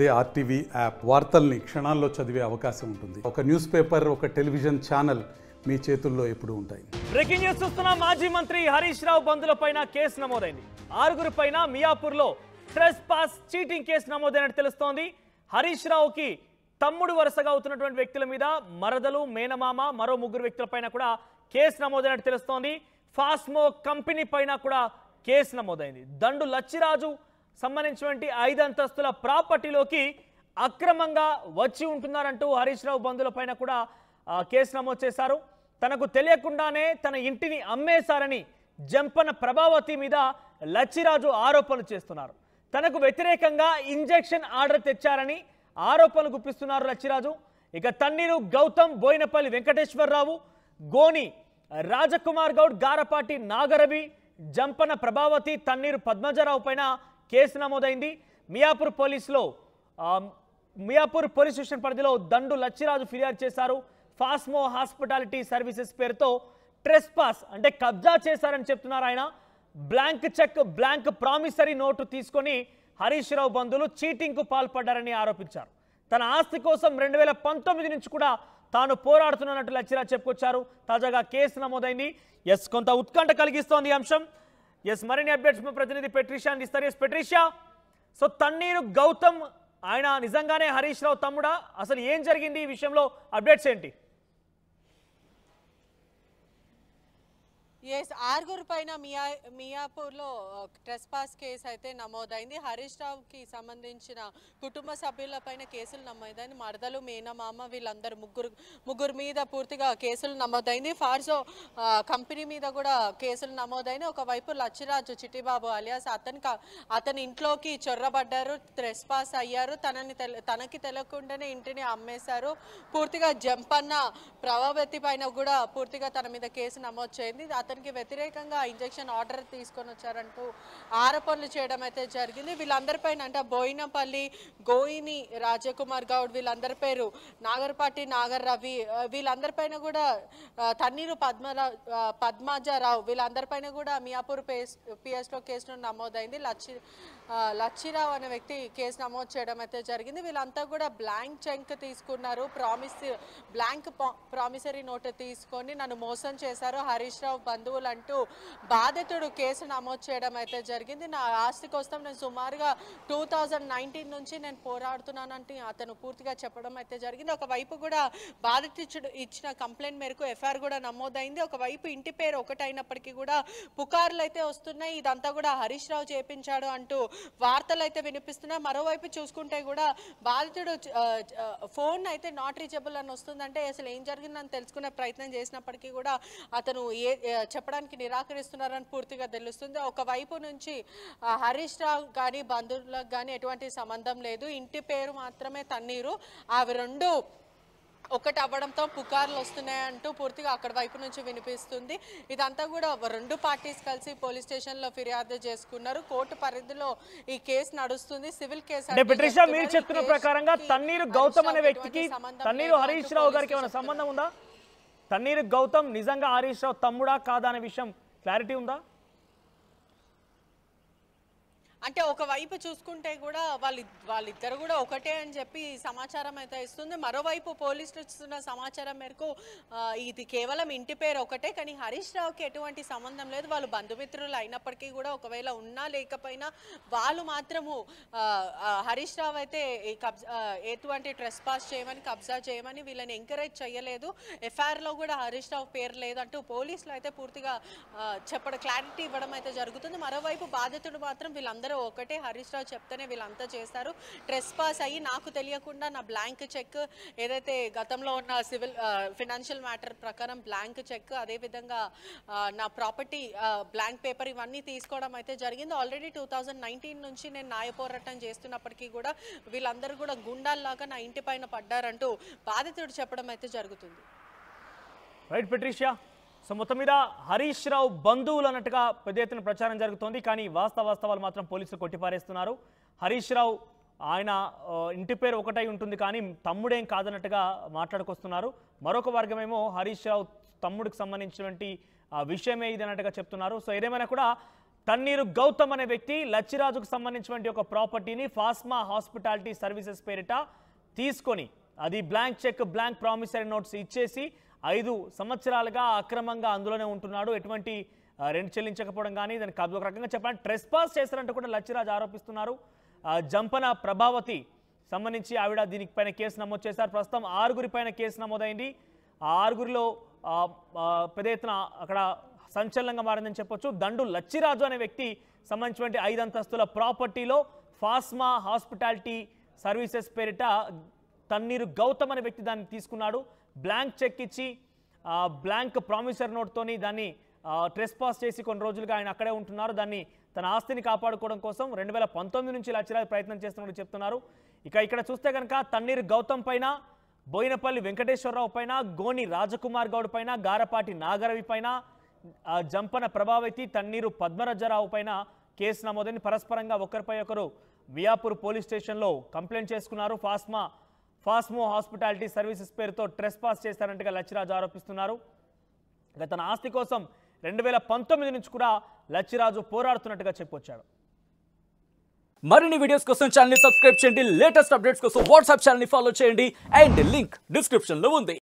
they RTV app వార్తల్ని క్షణాల్లో చదివే అవకాశం ఉంటుంది ఒక న్యూస్ పేపర్ ఒక టెలివిజన్ ఛానల్ మీ చేతుల్లో ఎప్పుడు ఉంటాయి బ్రేకింగ్ న్యూస్ చూస్తున్న మాజీ మంత్రి హరీష్ రావు పైన కేసు నమోదైంది ఆరుగురు పైన మియాపూర్లో ట్రెస్ పాస్ చీటింగ్ కేసు నమోదైనట్టు తెలుస్తోంది హరీష్ రావుకి తమ్ముడు వరుసగా అవుతున్నటువంటి వ్యక్తుల మీద మరదలు మేనమామ మరో ముగ్గురు వ్యక్తుల పైన కూడా కేసు నమోదైనట్టు తెలుస్తోంది ఫాస్మో కంపెనీ పైన కూడా కేసు నమోదైంది దండు లచ్చిరాజు సంబంధించినటువంటి ఐదు అంతస్తుల ప్రాపర్టీలోకి అక్రమంగా వచ్చి ఉంటున్నారంటూ హరీష్ రావు బంధువులపైన కూడా కేసు నమోదు చేశారు తనకు తెలియకుండానే తన ఇంటిని అమ్మేశారని జంపన ప్రభావతి మీద లచ్చిరాజు ఆరోపణలు చేస్తున్నారు తనకు వ్యతిరేకంగా ఇంజెక్షన్ ఆర్డర్ తెచ్చారని ఆరోపణలు గుప్పిస్తున్నారు లచ్చిరాజు ఇక తన్నీరు గౌతమ్ బోయినపల్లి వెంకటేశ్వరరావు గోని రాజకుమార్ గౌడ్ గారపాటి నాగరవి జంపన ప్రభావతి తన్నీరు పద్మజరావు పైన కేసు నమోదైంది మియాపూర్ పోలీసులో మియాపూర్ పోలీస్ స్టేషన్ పరిధిలో దండు లచ్చిరాజు ఫిర్యాదు చేశారు ఫాస్మో హాస్పిటాలిటీ సర్వీసెస్ పేరుతో ట్రెస్ పాస్ అంటే కబ్జా చేశారని చెప్తున్నారు ఆయన blank cheque blank promissory note తీసుకొని హరీష్ రావు బంధువులు చీటింగ్కు పాల్పడ్డారని ఆరోపించారు తన ఆస్తి కోసం రెండు వేల పంతొమ్మిది నుంచి కూడా తాను పోరాడుతున్నట్టు లచ్చిరాజు చెప్పుకొచ్చారు తాజాగా కేసు నమోదైంది ఎస్ కొంత ఉత్కంఠ కలిగిస్తోంది అంశం ఎస్ మరిన్ని అప్డేట్స్ ప్రతినిధి పెట్రిషా ఇస్తారు ఎస్ పెట్రిషా సో తన్నీరు గౌతమ్ ఆయన నిజంగానే హరీష్ రావు తమ్ముడా అసలు ఏం జరిగింది ఈ విషయంలో అప్డేట్స్ ఏంటి ఎస్ ఆరుగురు పైన మియా మియాపూర్లో ట్రెస్ పాస్ కేసు అయితే నమోదైంది హరీష్ రావుకి సంబంధించిన కుటుంబ సభ్యుల పైన కేసులు నమోదైంది మరదలు మేనమామ వీళ్ళందరూ ముగ్గురు ముగ్గురు మీద పూర్తిగా కేసులు నమోదైంది ఫార్సో కంపెనీ మీద కూడా కేసులు నమోదైన ఒకవైపు లచ్చిరాజు చిట్టిబాబు అలియాస్ అతని అతని ఇంట్లోకి చొర్రబడ్డారు ట్రెస్ పాస్ అయ్యారు తనని తనకి తెలియకుండానే ఇంటిని అమ్మేశారు పూర్తిగా జంపన్న ప్రభావతి పైన కూడా పూర్తిగా తన మీద కేసు నమోదు చేయింది అతనికి వ్యతిరేకంగా ఇంజక్షన్ ఆర్డర్ తీసుకొని వచ్చారంటూ ఆరోపణలు చేయడం అయితే జరిగింది వీళ్ళందరిపైన అంటే బోయినపల్లి గోయిని రాజకుమార్ గౌడ్ వీళ్ళందరి పేరు నాగర్పాటి నాగర్ రవి వీళ్ళందరిపైన కూడా తన్నీరు పద్మరా పద్మాజారావు వీళ్ళందరిపైన కూడా మియాపూర్ పేస్ పిఎస్లో కేసును నమోదైంది లచ్చి లచ్చిరావు అనే వ్యక్తి కేసు నమోదు చేయడం అయితే జరిగింది వీళ్ళంతా కూడా బ్లాంక్ చెంక్ తీసుకున్నారు ప్రామిస్ బ్లాంక్ ప్రామిసరీ నోట్ తీసుకొని నన్ను మోసం చేశారు హరీష్ రావు బంధువులంటూ బాధితుడు కేసు నమోదు చేయడం అయితే జరిగింది నా ఆస్తి కోసం నేను సుమారుగా టూ నైన్టీన్ నుంచి నేను పోరాడుతున్నానంటే అతను పూర్తిగా చెప్పడం అయితే జరిగింది ఒకవైపు కూడా బాధితుడు ఇచ్చిన కంప్లైంట్ మేరకు ఎఫ్ఐఆర్ కూడా నమోదైంది ఒకవైపు ఇంటి పేరు ఒకటైనప్పటికీ కూడా పుకార్లు అయితే వస్తున్నాయి ఇదంతా కూడా హరీష్ రావు చేపించాడు అంటూ వార్తలు అయితే వినిపిస్తున్నాయి మరోవైపు చూసుకుంటే కూడా బాధితుడు ఫోన్ అయితే నాట్ రీచబుల్ అని వస్తుందంటే అసలు ఏం జరిగిందని తెలుసుకునే ప్రయత్నం చేసినప్పటికీ కూడా అతను ఏ చెప్పడానికి నిరాకరిస్తున్నారని పూర్తిగా తెలుస్తుంది ఒకవైపు నుంచి హరీష్ రావు కానీ బంధువులకు కానీ ఎటువంటి సంబంధం లేదు ఇంటి పేరు మాత్రమే తన్నీరు అవి రెండు ఒకటి అవ్వడంతో పుకార్లు వస్తున్నాయంటూ పూర్తిగా అక్కడ వైపు నుంచి వినిపిస్తుంది ఇదంతా కూడా రెండు పార్టీస్ కలిసి పోలీస్ స్టేషన్లో ఫిర్యాదు చేసుకున్నారు కోర్టు పరిధిలో ఈ కేసు నడుస్తుంది సివిల్ కేసు చెప్తున్న ప్రకారంగా తన్నీరు గౌతమ్ అనే వ్యక్తికి హరీష్ రావు గారికి ఏమైనా సంబంధం ఉందా తన్నీరు గౌతమ్ నిజంగా హరీష్ రావు తమ్ముడా కాదా అనే విషయం క్లారిటీ ఉందా అంటే ఒకవైపు చూసుకుంటే కూడా వాళ్ళి వాళ్ళిద్దరు కూడా ఒకటే అని చెప్పి సమాచారం అయితే ఇస్తుంది మరోవైపు పోలీసులు ఇస్తున్న సమాచారం మేరకు ఇది కేవలం ఇంటి పేరు ఒకటే కానీ హరీష్ రావుకి ఎటువంటి సంబంధం లేదు వాళ్ళు బంధుమిత్రులు అయినప్పటికీ కూడా ఒకవేళ ఉన్నా లేకపోయినా వాళ్ళు మాత్రము హరీష్ రావు అయితే కబ్జా ఎటువంటి ట్రెస్ పాస్ చేయమని కబ్జా చేయమని వీళ్ళని ఎంకరేజ్ చేయలేదు ఎఫ్ఐఆర్లో కూడా హరీష్ రావు పేరు లేదంటూ పోలీసులు అయితే పూర్తిగా చెప్పడం క్లారిటీ ఇవ్వడం అయితే జరుగుతుంది మరోవైపు బాధితుడు మాత్రం వీళ్ళందరూ అందరూ ఒకటే హరీష్ రావు చెప్తేనే వీళ్ళంతా చేశారు ట్రెస్ పాస్ అయ్యి నాకు తెలియకుండా నా బ్లాంక్ చెక్ ఏదైతే గతంలో ఉన్న సివిల్ ఫినాన్షియల్ మ్యాటర్ ప్రకారం బ్లాంక్ చెక్ అదేవిధంగా నా ప్రాపర్టీ బ్లాంక్ పేపర్ ఇవన్నీ తీసుకోవడం అయితే జరిగింది ఆల్రెడీ టూ నుంచి నేను న్యాయ పోరాటం చేస్తున్నప్పటికీ కూడా వీళ్ళందరూ కూడా గుండాల్లాగా నా ఇంటి పైన పడ్డారంటూ బాధితుడు చెప్పడం అయితే జరుగుతుంది రైట్ సో మొత్తం మీద హరీష్ రావు బంధువులు అన్నట్టుగా పెద్ద ఎత్తున ప్రచారం జరుగుతోంది కానీ వాస్తవ వాస్తవాలు మాత్రం పోలీసులు కొట్టిపారేస్తున్నారు హరీష్ రావు ఆయన ఇంటి పేరు ఒకటై ఉంటుంది కానీ తమ్ముడేం కాదన్నట్టుగా మాట్లాడుకొస్తున్నారు మరొక వర్గమేమో హరీష్ రావు తమ్ముడికి సంబంధించినటువంటి విషయమే ఇది అన్నట్టుగా చెప్తున్నారు సో ఏదేమైనా కూడా తన్నీరు గౌతమ్ అనే వ్యక్తి లచ్చిరాజుకు సంబంధించినటువంటి ఒక ప్రాపర్టీని ఫాస్మా హాస్పిటాలిటీ సర్వీసెస్ పేరిట తీసుకొని అది blank cheque blank promissory notes ఇచ్చేసి ఐదు సంవత్సరాలుగా అక్రమంగా అందులోనే ఉంటున్నాడు ఎటువంటి రెంట్ చెల్లించకపోవడం కానీ దాని దానికి ఒక రకంగా చెప్పాలి ట్రెస్ పాస్ చేశారంటూ కూడా లచ్చిరాజ్ ఆరోపిస్తున్నారు జంపన ప్రభావతి సంబంధించి ఆవిడ దీనికి కేసు నమోదు చేశారు ప్రస్తుతం ఆరుగురి కేసు నమోదైంది ఆరుగురిలో పెద్ద ఎత్తున అక్కడ సంచలనంగా మారిందని చెప్పొచ్చు దండు లచ్చిరాజు అనే వ్యక్తి సంబంధించినటువంటి ఐదు అంతస్తుల ప్రాపర్టీలో ఫాస్మా హాస్పిటాలిటీ సర్వీసెస్ పేరిట తన్నీరు గౌతమ్ అనే వ్యక్తి దాన్ని తీసుకున్నాడు బ్లాంక్ చెక్ ఇచ్చి బ్లాంక్ ప్రామిసర్ నోట్తోని దాన్ని ట్రెస్ పాస్ చేసి కొన్ని రోజులుగా ఆయన అక్కడే ఉంటున్నారు దాన్ని తన ఆస్తిని కాపాడుకోవడం కోసం రెండు వేల పంతొమ్మిది నుంచి ఇలా చిరాకు ప్రయత్నం చేస్తున్నట్టు చెప్తున్నారు ఇక ఇక్కడ చూస్తే కనుక తన్నీరు గౌతమ్ పైన బోయినపల్లి వెంకటేశ్వరరావు పైన గోని రాజకుమార్ గౌడ్ పైన గారపాటి నాగరవి పైన జంపన ప్రభావతి తన్నీరు పద్మరాజరావు పైన కేసు నమోదని పరస్పరంగా ఒకరిపై ఒకరు వియాపూర్ పోలీస్ స్టేషన్లో కంప్లైంట్ చేసుకున్నారు ఫాస్మా ఫాస్మో హాస్పిటాలిటీ సర్వీసెస్ పేరుతో ట్రెస్ పాస్ చేశారంటగా లచ్చిరాజు ఆరోపిస్తున్నారు తన ఆస్తి కోసం రెండు వేల పంతొమ్మిది నుంచి కూడా లచ్చిరాజు పోరాడుతున్నట్టుగా చెప్పుకొచ్చాడు మరిన్ని వీడియోస్ కోసం ఛానల్ సబ్స్క్రైబ్ చేయండి లేటెస్ట్ అప్డేట్స్ కోసం వాట్సాప్ ఛానల్ ఫాలో చేయండి అండ్ లింక్ డిస్క్రిప్షన్లో ఉంది